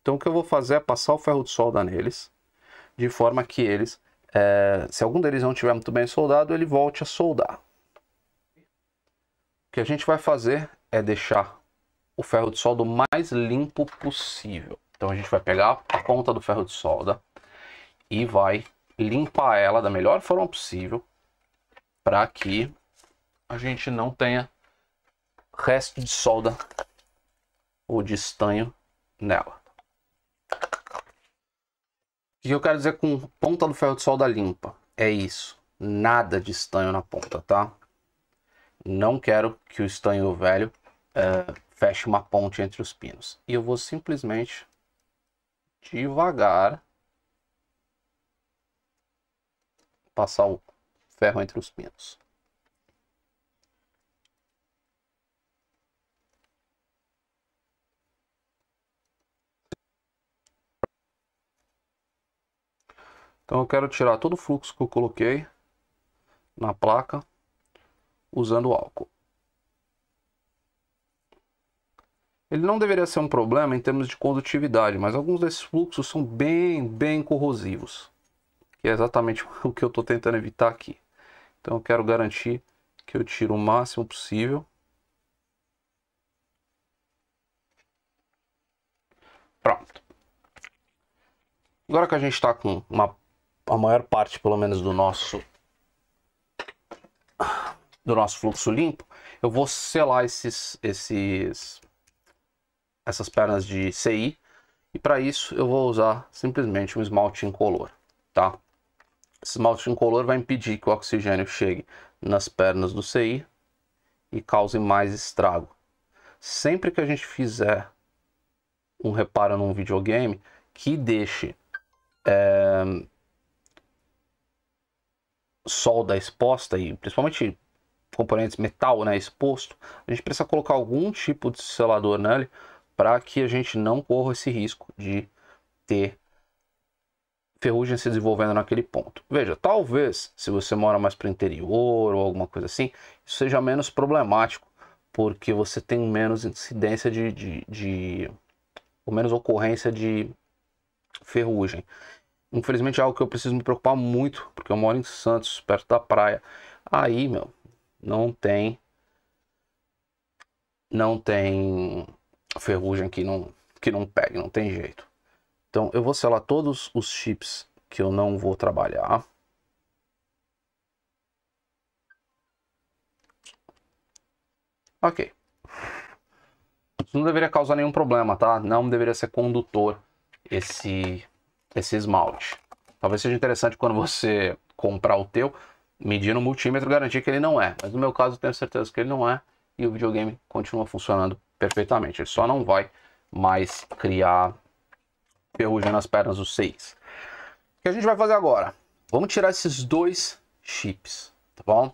Speaker 1: Então o que eu vou fazer é passar o ferro de solda neles, de forma que eles, é, se algum deles não estiver muito bem soldado, ele volte a soldar. O que a gente vai fazer é deixar o ferro de solda o mais limpo possível. Então a gente vai pegar a ponta do ferro de solda e vai limpar ela da melhor forma possível para que a gente não tenha resto de solda ou de estanho nela. O que eu quero dizer com ponta do ferro de solda limpa? É isso. Nada de estanho na ponta, tá? Não quero que o estanho velho é, feche uma ponte entre os pinos. E eu vou simplesmente devagar passar o ferro entre os pinos. Então eu quero tirar todo o fluxo que eu coloquei na placa usando álcool. Ele não deveria ser um problema em termos de condutividade, mas alguns desses fluxos são bem, bem corrosivos que é exatamente o que eu estou tentando evitar aqui. Então eu quero garantir que eu tiro o máximo possível. Pronto. Agora que a gente está com uma, a maior parte, pelo menos, do nosso, do nosso fluxo limpo, eu vou selar esses, esses, essas pernas de CI. E para isso eu vou usar simplesmente um esmalte incolor, tá? esmalte incolor vai impedir que o oxigênio chegue nas pernas do CI e cause mais estrago. Sempre que a gente fizer um reparo num videogame que deixe é, solda exposta e principalmente componentes metal né, exposto, a gente precisa colocar algum tipo de selador nele para que a gente não corra esse risco de ter ferrugem se desenvolvendo naquele ponto. Veja, talvez se você mora mais para o interior ou alguma coisa assim, isso seja menos problemático, porque você tem menos incidência de, de, de ou menos ocorrência de ferrugem. Infelizmente é algo que eu preciso me preocupar muito, porque eu moro em Santos, perto da praia. Aí, meu, não tem não tem ferrugem que não que não pegue, não tem jeito. Então eu vou selar todos os chips que eu não vou trabalhar. Ok. Isso não deveria causar nenhum problema, tá? Não deveria ser condutor esse, esse esmalte. Talvez seja interessante quando você comprar o teu, medir no multímetro garantir que ele não é. Mas no meu caso eu tenho certeza que ele não é e o videogame continua funcionando perfeitamente. Ele só não vai mais criar ferrugem nas pernas, do seis. O que a gente vai fazer agora? Vamos tirar esses dois chips, tá bom?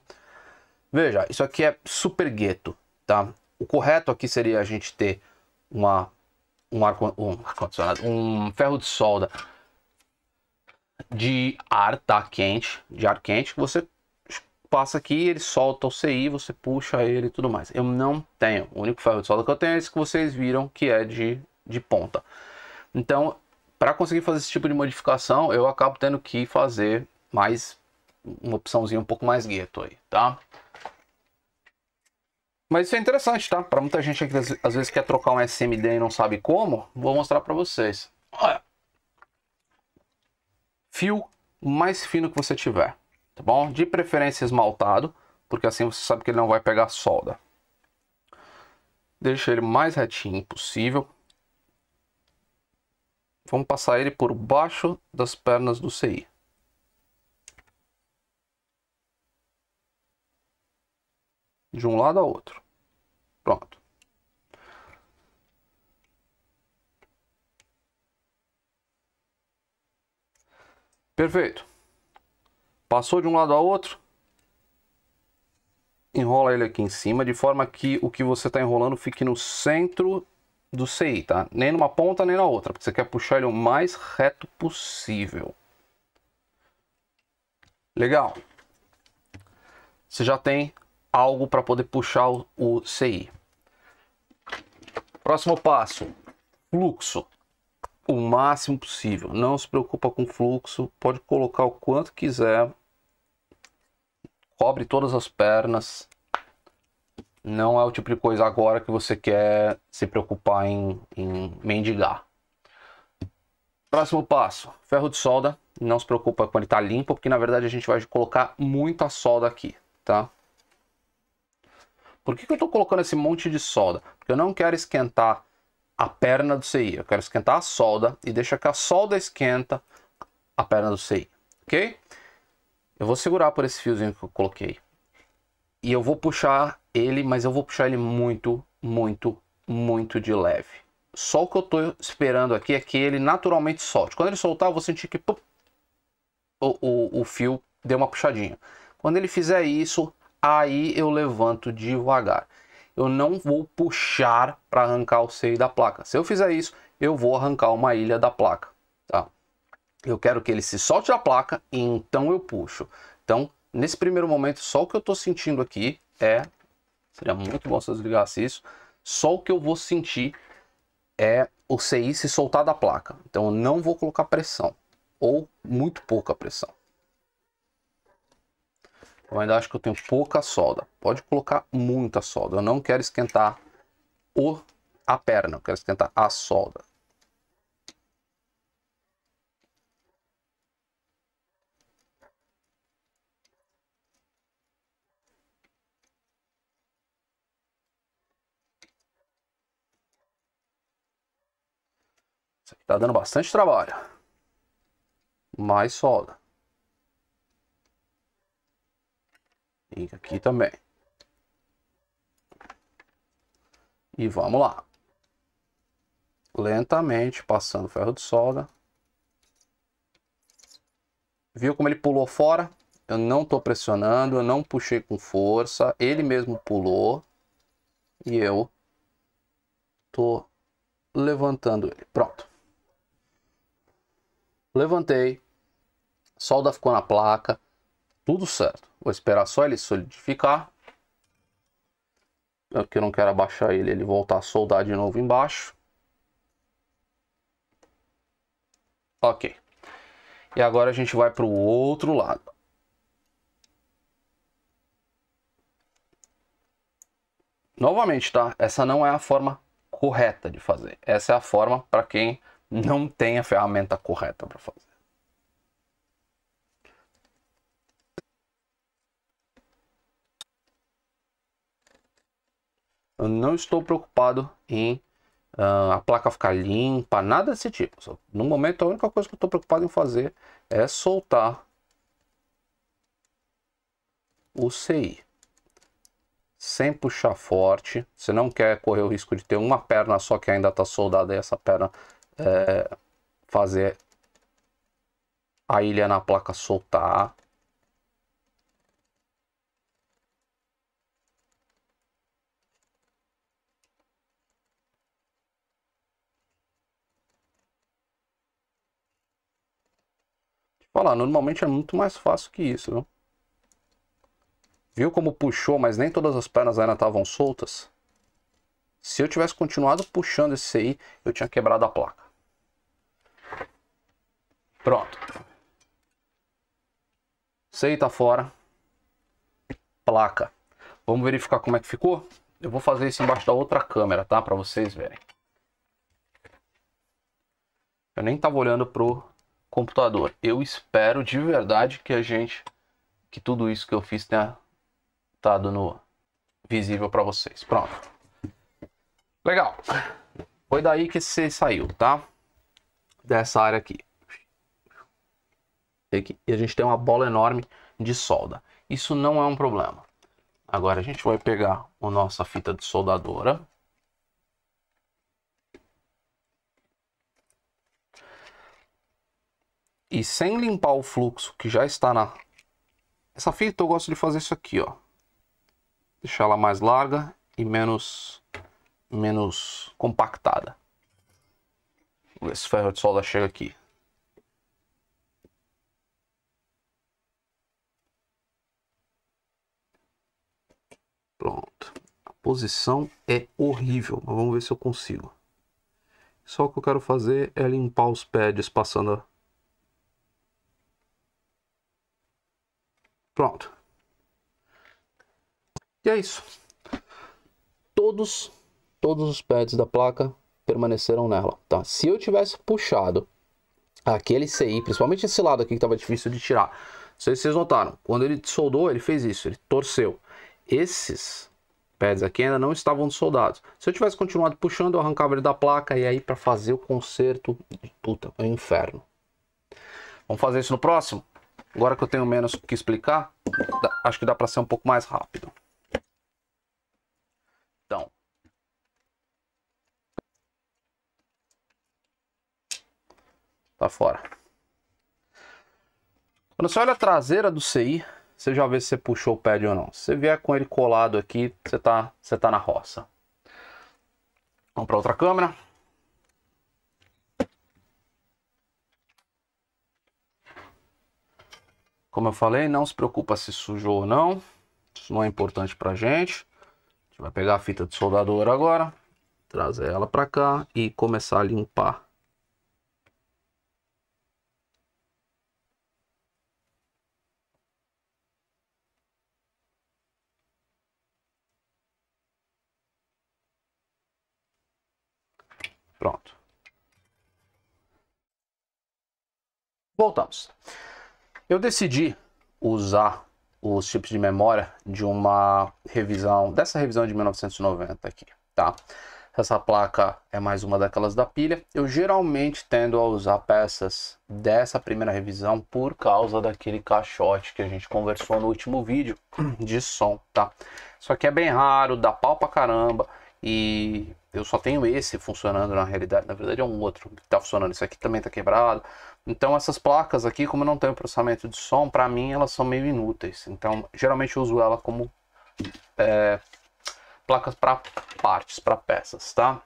Speaker 1: Veja, isso aqui é super gueto, tá? O correto aqui seria a gente ter uma, um, ar, um ar-condicionado, um ferro de solda de ar, tá? Quente, de ar quente, que você passa aqui, ele solta o CI, você puxa ele e tudo mais. Eu não tenho. O único ferro de solda que eu tenho é esse que vocês viram, que é de, de ponta. Então, para conseguir fazer esse tipo de modificação, eu acabo tendo que fazer mais uma opçãozinha um pouco mais gueto aí, tá? Mas isso é interessante, tá? Para muita gente que às vezes quer trocar um SMD e não sabe como, vou mostrar para vocês. Olha. Fio mais fino que você tiver, tá bom? De preferência esmaltado, porque assim você sabe que ele não vai pegar solda. Deixa ele mais retinho possível. Vamos passar ele por baixo das pernas do CI. De um lado ao outro. Pronto. Perfeito. Passou de um lado ao outro. Enrola ele aqui em cima, de forma que o que você está enrolando fique no centro do CI, tá? Nem numa ponta nem na outra, porque você quer puxar ele o mais reto possível. Legal. Você já tem algo para poder puxar o, o CI. Próximo passo, fluxo. O máximo possível. Não se preocupa com fluxo, pode colocar o quanto quiser. Cobre todas as pernas não é o tipo de coisa agora que você quer se preocupar em, em mendigar. Próximo passo, ferro de solda. Não se preocupa quando ele tá limpo, porque na verdade a gente vai colocar muita solda aqui, tá? Por que, que eu tô colocando esse monte de solda? Porque eu não quero esquentar a perna do CI. Eu quero esquentar a solda e deixa que a solda esquenta a perna do CI, ok? Eu vou segurar por esse fiozinho que eu coloquei. E eu vou puxar ele, mas eu vou puxar ele muito, muito, muito de leve. Só o que eu estou esperando aqui é que ele naturalmente solte. Quando ele soltar, eu vou sentir que pum, o, o, o fio deu uma puxadinha. Quando ele fizer isso, aí eu levanto devagar. Eu não vou puxar para arrancar o seio da placa. Se eu fizer isso, eu vou arrancar uma ilha da placa. Tá? Eu quero que ele se solte da placa e então eu puxo. Então, nesse primeiro momento, só o que eu estou sentindo aqui é Seria muito bom se eu desligasse isso. Só o que eu vou sentir é o CI se soltar da placa. Então eu não vou colocar pressão. Ou muito pouca pressão. Eu ainda acho que eu tenho pouca solda. Pode colocar muita solda. Eu não quero esquentar o, a perna. Eu quero esquentar a solda. Tá dando bastante trabalho. Mais solda. E aqui também. E vamos lá. Lentamente passando ferro de solda. Viu como ele pulou fora? Eu não estou pressionando, eu não puxei com força. Ele mesmo pulou. E eu tô levantando ele. Pronto. Levantei, solda ficou na placa, tudo certo. Vou esperar só ele solidificar. É porque eu não quero abaixar ele, ele voltar a soldar de novo embaixo. Ok. E agora a gente vai para o outro lado. Novamente, tá? Essa não é a forma correta de fazer. Essa é a forma para quem não tem a ferramenta correta para fazer. Eu não estou preocupado em uh, a placa ficar limpa, nada desse tipo. Só, no momento, a única coisa que eu estou preocupado em fazer é soltar o CI. Sem puxar forte. Você não quer correr o risco de ter uma perna só que ainda está soldada e essa perna é, fazer a ilha na placa soltar. falar, normalmente é muito mais fácil que isso, viu? Viu como puxou, mas nem todas as pernas ainda estavam soltas? Se eu tivesse continuado puxando esse aí, eu tinha quebrado a placa. Pronto. Seita tá fora. Placa. Vamos verificar como é que ficou? Eu vou fazer isso embaixo da outra câmera, tá? Pra vocês verem. Eu nem tava olhando pro computador. Eu espero de verdade que a gente... Que tudo isso que eu fiz tenha estado no visível para vocês. Pronto. Legal. Foi daí que você saiu, tá? Dessa área aqui e a gente tem uma bola enorme de solda. Isso não é um problema. Agora a gente vai pegar a nossa fita de soldadora. E sem limpar o fluxo que já está na... Essa fita eu gosto de fazer isso aqui, ó. Deixar ela mais larga e menos, menos compactada. Esse ferro de solda chega aqui. Pronto. A posição é horrível, mas vamos ver se eu consigo. Só o que eu quero fazer é limpar os pads passando a... Pronto. E é isso. Todos, todos os pads da placa permaneceram nela, tá? Se eu tivesse puxado aquele CI, principalmente esse lado aqui que estava difícil de tirar, não sei se vocês notaram, quando ele soldou, ele fez isso, ele torceu. Esses pads aqui ainda não estavam soldados. Se eu tivesse continuado puxando, eu arrancava ele da placa e aí para fazer o conserto, puta, é um inferno. Vamos fazer isso no próximo? Agora que eu tenho menos o que explicar, acho que dá para ser um pouco mais rápido. Então. Tá fora. Quando você olha a traseira do CI, você já vê se você puxou o pad ou não. Se você vier com ele colado aqui, você tá, você tá na roça. Vamos para outra câmera. Como eu falei, não se preocupa se sujou ou não. Isso não é importante pra gente. A gente vai pegar a fita de soldador agora, trazer ela pra cá e começar a limpar. Voltamos. Eu decidi usar os chips de memória de uma revisão, dessa revisão de 1990 aqui, tá? Essa placa é mais uma daquelas da pilha. Eu geralmente tendo a usar peças dessa primeira revisão por causa daquele caixote que a gente conversou no último vídeo de som, tá? Só que é bem raro, dá pau pra caramba e eu só tenho esse funcionando na realidade. Na verdade é um outro que tá funcionando. Isso aqui também tá quebrado, então essas placas aqui, como eu não tenho processamento de som, para mim elas são meio inúteis. Então geralmente eu uso ela como é, placas para partes, para peças, tá?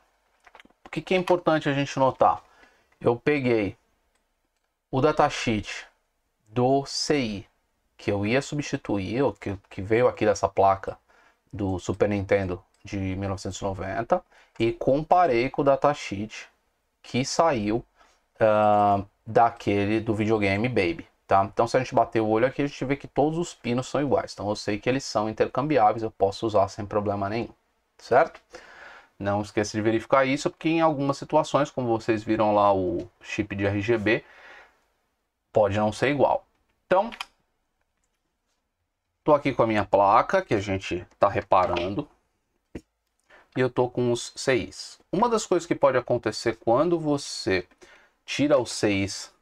Speaker 1: O que, que é importante a gente notar? Eu peguei o datasheet do CI que eu ia substituir, ou que, que veio aqui dessa placa do Super Nintendo de 1990 e comparei com o datasheet que saiu uh, daquele do videogame Baby. Tá? Então se a gente bater o olho aqui, a gente vê que todos os pinos são iguais. Então eu sei que eles são intercambiáveis, eu posso usar sem problema nenhum, certo? Não esqueça de verificar isso, porque em algumas situações, como vocês viram lá o chip de RGB, pode não ser igual. Então, tô aqui com a minha placa, que a gente está reparando, e eu tô com os CIs. Uma das coisas que pode acontecer quando você tira os seis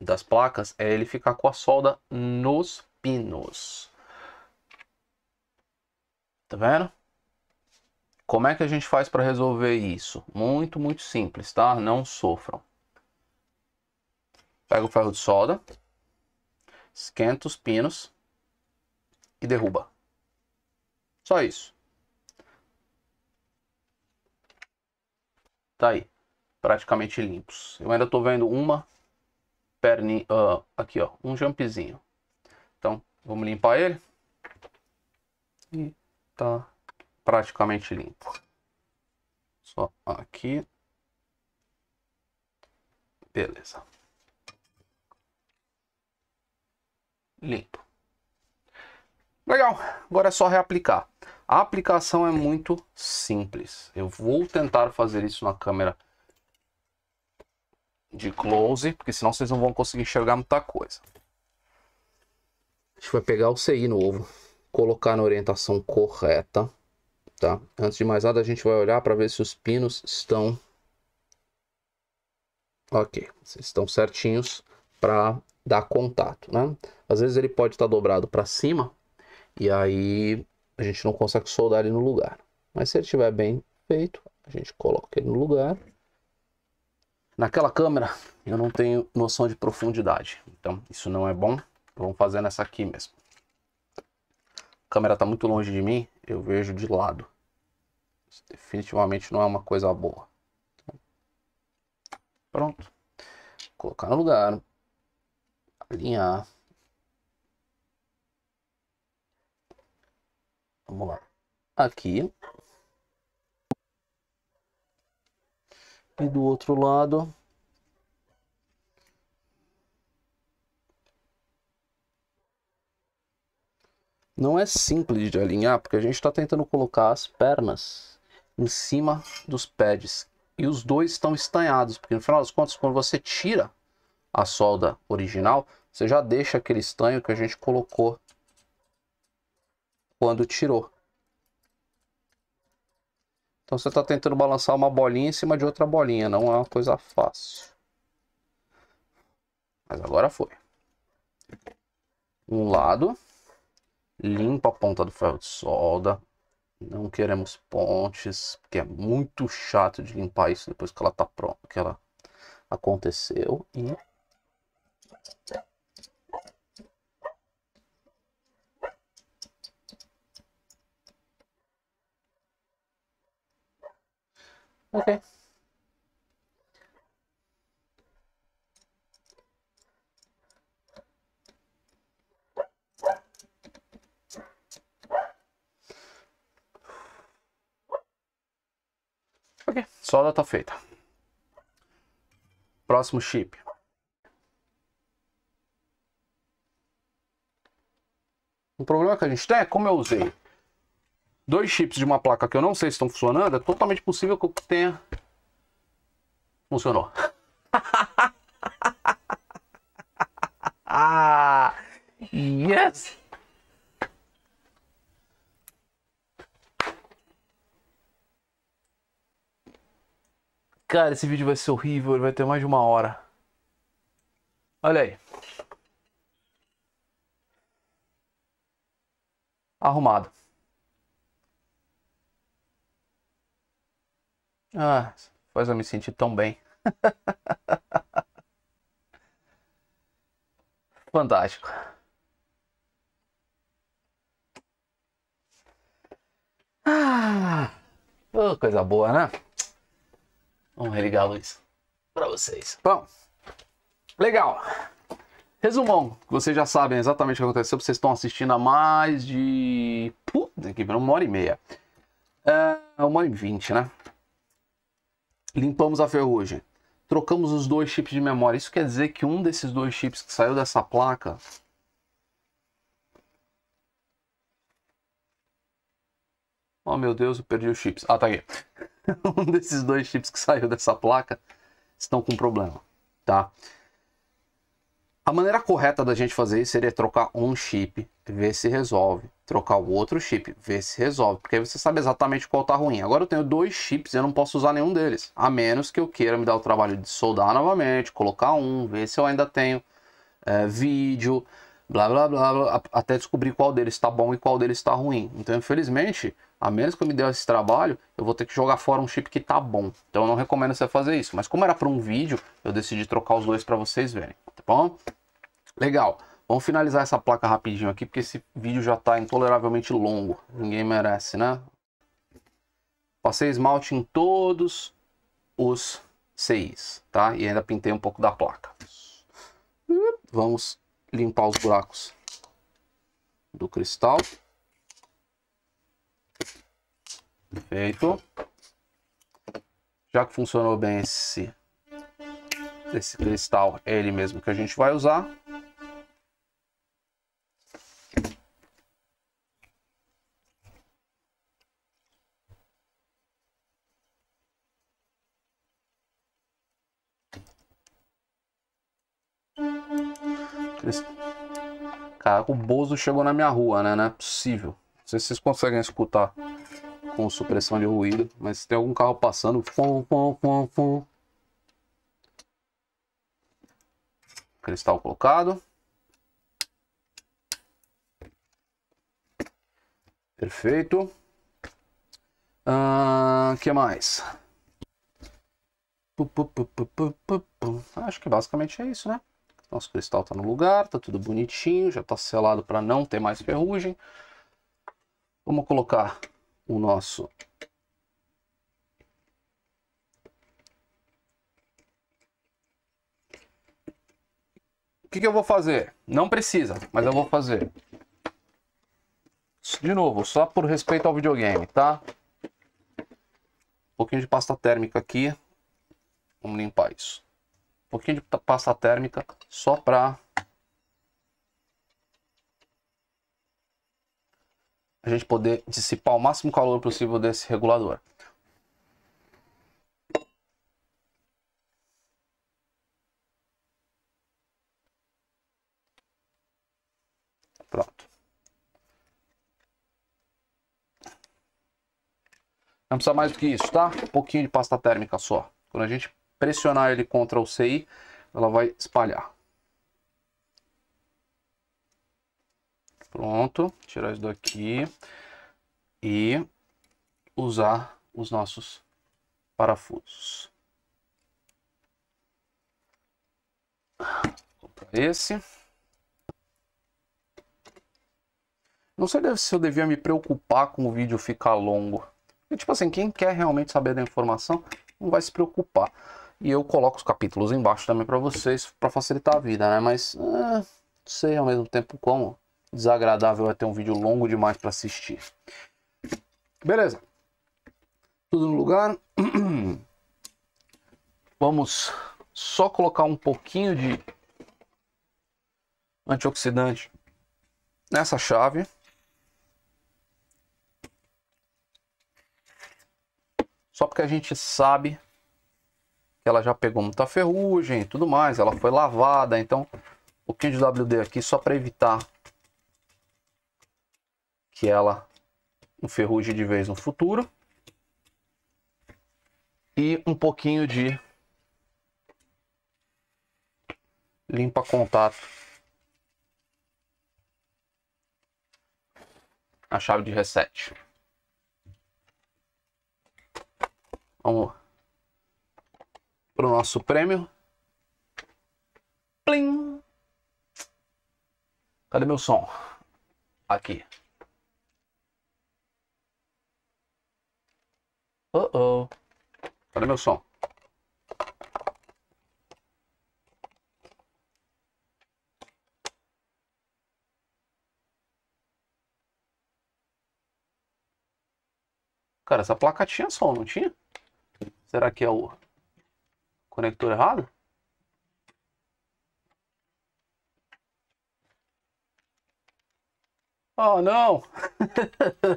Speaker 1: das placas é ele ficar com a solda nos pinos. Tá vendo? Como é que a gente faz para resolver isso? Muito, muito simples, tá? Não sofram. Pega o ferro de solda, esquenta os pinos e derruba. Só isso. Tá aí praticamente limpos. Eu ainda estou vendo uma perninha, uh, aqui ó, um jumpzinho. Então, vamos limpar ele. E tá praticamente limpo. Só aqui. Beleza. Limpo. Legal, agora é só reaplicar. A aplicação é muito simples. Eu vou tentar fazer isso na câmera de close, porque senão vocês não vão conseguir enxergar muita coisa. A gente vai pegar o CI novo colocar na orientação correta, tá? Antes de mais nada, a gente vai olhar para ver se os pinos estão... Ok, estão certinhos para dar contato, né? Às vezes ele pode estar tá dobrado para cima e aí a gente não consegue soldar ele no lugar. Mas se ele estiver bem feito, a gente coloca ele no lugar Naquela câmera eu não tenho noção de profundidade, então isso não é bom. Vamos fazer nessa aqui mesmo. A câmera está muito longe de mim, eu vejo de lado. Isso definitivamente não é uma coisa boa. Pronto. Vou colocar no lugar. Alinhar. Vamos lá. Aqui. e do outro lado não é simples de alinhar porque a gente está tentando colocar as pernas em cima dos pads e os dois estão estanhados porque no final das contas quando você tira a solda original você já deixa aquele estanho que a gente colocou quando tirou então você está tentando balançar uma bolinha em cima de outra bolinha, não é uma coisa fácil. Mas agora foi. Um lado, limpa a ponta do ferro de solda. Não queremos pontes, porque é muito chato de limpar isso depois que ela está pronta, que ela aconteceu. E Ok. Ok, solda tá feita. Próximo chip. O problema que a gente tem é como eu usei dois chips de uma placa que eu não sei se estão funcionando, é totalmente possível que eu tenha. Funcionou. yes! Cara, esse vídeo vai ser horrível, ele vai ter mais de uma hora. Olha aí. Arrumado. Ah, faz eu me sentir tão bem. Fantástico. Ah, oh, coisa boa, né? Vamos religar a luz para vocês. Bom, legal. Resumão, vocês já sabem exatamente o que aconteceu, vocês estão assistindo há mais de. Puta, que uma hora e meia. É, uma hora e vinte, né? Limpamos a ferrugem. Trocamos os dois chips de memória. Isso quer dizer que um desses dois chips que saiu dessa placa Oh meu Deus, eu perdi os chips. Ah, tá aqui. um desses dois chips que saiu dessa placa estão com problema, tá? A maneira correta da gente fazer isso seria trocar um chip, ver se resolve trocar o outro chip, ver se resolve, porque aí você sabe exatamente qual tá ruim. Agora eu tenho dois chips e eu não posso usar nenhum deles, a menos que eu queira me dar o trabalho de soldar novamente, colocar um, ver se eu ainda tenho é, vídeo, blá blá blá, blá até descobrir qual deles está bom e qual deles está ruim. Então, infelizmente, a menos que eu me dê esse trabalho, eu vou ter que jogar fora um chip que tá bom. Então, eu não recomendo você fazer isso. Mas como era para um vídeo, eu decidi trocar os dois para vocês verem, tá bom? Legal. Vamos finalizar essa placa rapidinho aqui, porque esse vídeo já está intoleravelmente longo. Ninguém merece, né? Passei esmalte em todos os seis, tá? E ainda pintei um pouco da placa. Vamos limpar os buracos do cristal. Perfeito. Já que funcionou bem esse, esse cristal, é ele mesmo que a gente vai usar. o Bozo chegou na minha rua, né? Não é possível. Não sei se vocês conseguem escutar com supressão de ruído, mas tem algum carro passando. Fum, fum, fum, fum. Cristal colocado. Perfeito. O ah, que mais? Acho que basicamente é isso, né? Nosso cristal está no lugar, está tudo bonitinho, já está selado para não ter mais ferrugem. Vamos colocar o nosso O que, que eu vou fazer? Não precisa, mas eu vou fazer. De novo, só por respeito ao videogame, tá? Um pouquinho de pasta térmica aqui. Vamos limpar isso pouquinho de pasta térmica só para a gente poder dissipar o máximo calor possível desse regulador. Pronto. Não precisa mais do que isso, tá? Um pouquinho de pasta térmica só. Quando a gente pressionar ele contra o CI, ela vai espalhar. Pronto, tirar isso daqui e usar os nossos parafusos. Esse. Não sei se eu devia me preocupar com o vídeo ficar longo. E, tipo assim, quem quer realmente saber da informação não vai se preocupar. E eu coloco os capítulos embaixo também para vocês, para facilitar a vida, né? Mas é, sei ao mesmo tempo como desagradável é ter um vídeo longo demais para assistir. Beleza. Tudo no lugar. Vamos só colocar um pouquinho de antioxidante nessa chave. Só porque a gente sabe que ela já pegou muita ferrugem e tudo mais, ela foi lavada, então um pouquinho de WD aqui só para evitar que ela enferruje de vez no futuro. E um pouquinho de limpa contato. A chave de reset. Vamos lá para o nosso prêmio. Plim! Cadê meu som? Aqui. Uh oh. Cadê meu som? Cara, essa placa tinha som, não tinha? Será que é o Conector errado? Oh, não!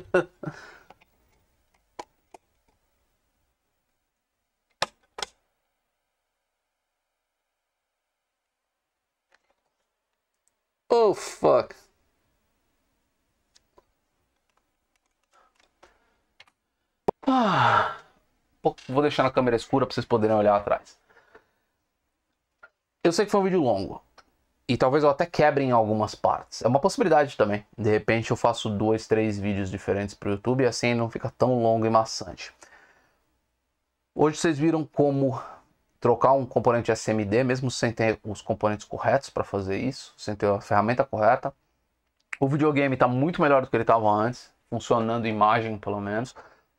Speaker 1: oh, fuck. Ah, vou deixar na câmera escura para vocês poderem olhar atrás. Eu sei que foi um vídeo longo. E talvez eu até quebre em algumas partes. É uma possibilidade também. De repente eu faço dois, três vídeos diferentes para o YouTube e assim não fica tão longo e maçante. Hoje vocês viram como trocar um componente SMD, mesmo sem ter os componentes corretos para fazer isso, sem ter a ferramenta correta. O videogame está muito melhor do que ele estava antes, funcionando imagem pelo menos.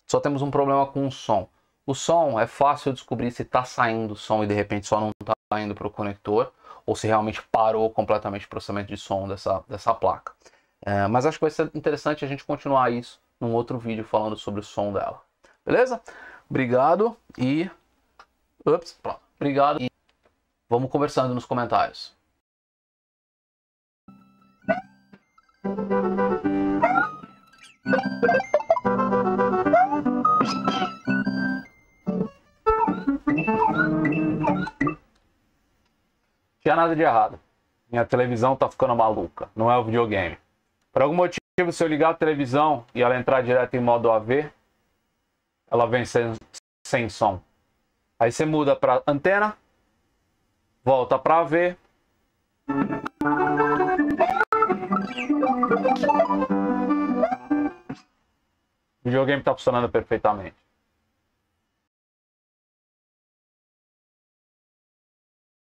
Speaker 1: Só temos um problema com o som. O som é fácil descobrir se está saindo o som e de repente só não está indo para o conector ou se realmente parou completamente o processamento de som dessa, dessa placa. É, mas acho que vai ser interessante a gente continuar isso num outro vídeo falando sobre o som dela. Beleza? Obrigado e. Ups, pronto. Obrigado e vamos conversando nos comentários. tinha nada de errado. Minha televisão tá ficando maluca, não é o videogame. Por algum motivo, se eu ligar a televisão e ela entrar direto em modo AV, ela vem sem, sem som. Aí você muda para antena, volta para AV. O videogame tá funcionando perfeitamente.